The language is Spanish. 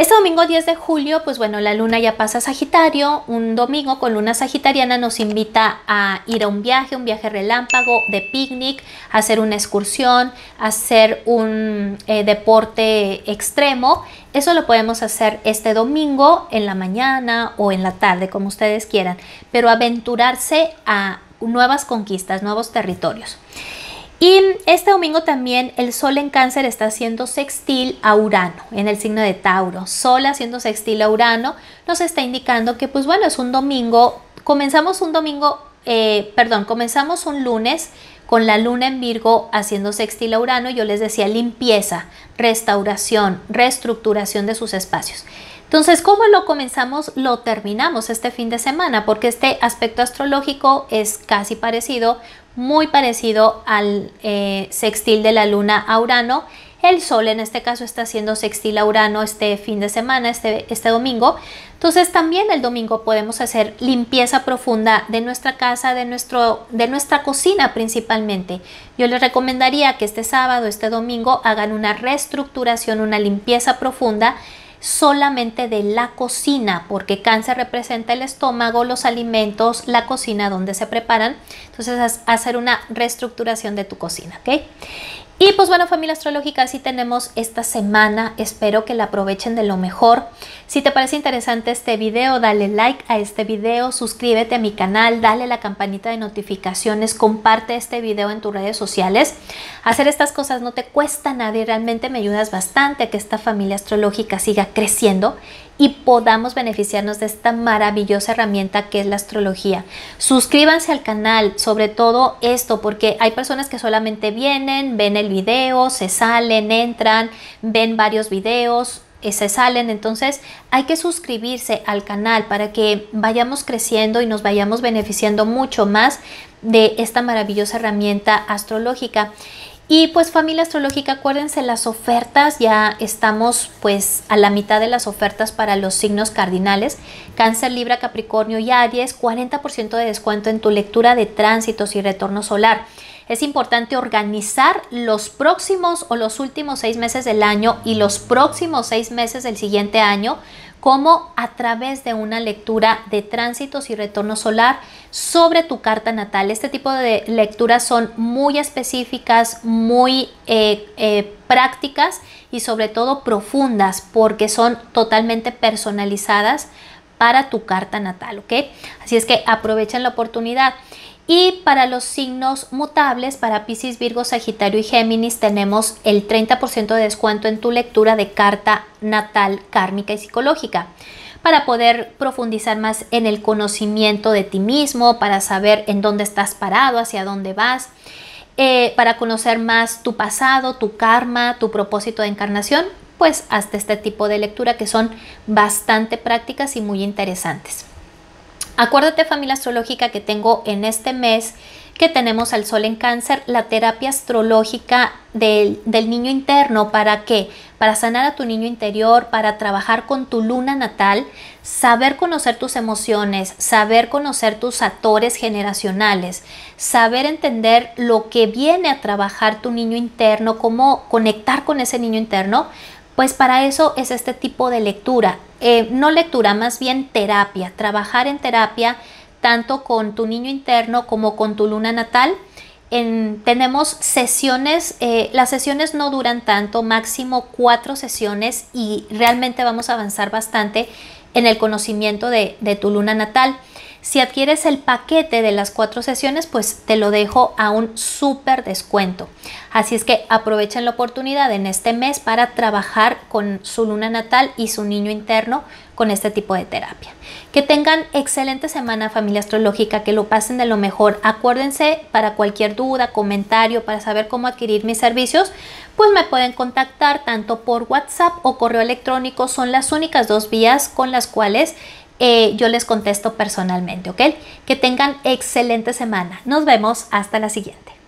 Este domingo 10 de julio, pues bueno, la luna ya pasa a Sagitario. Un domingo con luna sagitariana nos invita a ir a un viaje, un viaje relámpago, de picnic, hacer una excursión, hacer un eh, deporte extremo. Eso lo podemos hacer este domingo en la mañana o en la tarde, como ustedes quieran, pero aventurarse a nuevas conquistas, nuevos territorios. Y este domingo también el Sol en Cáncer está haciendo sextil a Urano, en el signo de Tauro. Sol haciendo sextil a Urano nos está indicando que, pues bueno, es un domingo, comenzamos un domingo eh, perdón, comenzamos un lunes con la luna en Virgo haciendo sextil a Urano, yo les decía limpieza, restauración, reestructuración de sus espacios. Entonces, ¿cómo lo comenzamos? Lo terminamos este fin de semana, porque este aspecto astrológico es casi parecido, muy parecido al eh, sextil de la luna a Urano el Sol en este caso está haciendo sextil a Urano este fin de semana, este, este domingo. Entonces también el domingo podemos hacer limpieza profunda de nuestra casa, de, nuestro, de nuestra cocina principalmente. Yo les recomendaría que este sábado, este domingo, hagan una reestructuración, una limpieza profunda solamente de la cocina, porque cáncer representa el estómago, los alimentos, la cocina donde se preparan. Entonces, hacer una reestructuración de tu cocina, ¿ok? Y pues bueno, familia astrológica, así tenemos esta semana. Espero que la aprovechen de lo mejor. Si te parece interesante este video, dale like a este video, suscríbete a mi canal, dale la campanita de notificaciones, comparte este video en tus redes sociales. Hacer estas cosas no te cuesta nada y realmente me ayudas bastante a que esta familia astrológica siga creciendo y podamos beneficiarnos de esta maravillosa herramienta que es la astrología. Suscríbanse al canal, sobre todo esto, porque hay personas que solamente vienen, ven el video, se salen, entran, ven varios videos, eh, se salen. Entonces hay que suscribirse al canal para que vayamos creciendo y nos vayamos beneficiando mucho más de esta maravillosa herramienta astrológica. Y pues familia astrológica, acuérdense las ofertas, ya estamos pues a la mitad de las ofertas para los signos cardinales, cáncer, libra, capricornio y aries, 40% de descuento en tu lectura de tránsitos y retorno solar es importante organizar los próximos o los últimos seis meses del año y los próximos seis meses del siguiente año como a través de una lectura de tránsitos y retorno solar sobre tu carta natal. Este tipo de lecturas son muy específicas, muy eh, eh, prácticas y sobre todo profundas porque son totalmente personalizadas para tu carta natal, ¿ok? Así es que aprovechen la oportunidad. Y para los signos mutables, para Pisces, Virgo, Sagitario y Géminis, tenemos el 30% de descuento en tu lectura de carta natal, kármica y psicológica para poder profundizar más en el conocimiento de ti mismo, para saber en dónde estás parado, hacia dónde vas, eh, para conocer más tu pasado, tu karma, tu propósito de encarnación, pues hasta este tipo de lectura que son bastante prácticas y muy interesantes. Acuérdate familia astrológica que tengo en este mes que tenemos al sol en cáncer, la terapia astrológica del, niño interno, ¿para qué? Para sanar a tu niño interior, para trabajar con tu luna natal, saber conocer tus emociones, saber conocer tus actores generacionales, saber entender lo que viene a trabajar tu niño interno, cómo conectar con ese niño interno pues para eso es este tipo de lectura, eh, no lectura, más bien terapia, trabajar en terapia tanto con tu niño interno como con tu luna natal. tenemos sesiones, eh, las sesiones no duran tanto, máximo cuatro sesiones y realmente vamos a avanzar bastante en el conocimiento de tu luna natal. Si adquieres el paquete de las cuatro sesiones, pues te lo dejo a un súper descuento. Así es que aprovechen la oportunidad en este mes para trabajar con su luna natal y su niño interno con este tipo de terapia. Que tengan excelente semana familia astrológica, que lo pasen de lo mejor. Acuérdense para cualquier duda, comentario, para saber cómo adquirir mis servicios, pues me pueden contactar tanto por WhatsApp o correo electrónico. Son las únicas dos vías con las cuales eh, yo les contesto personalmente, ¿ok? Que tengan excelente semana. Nos vemos hasta la siguiente.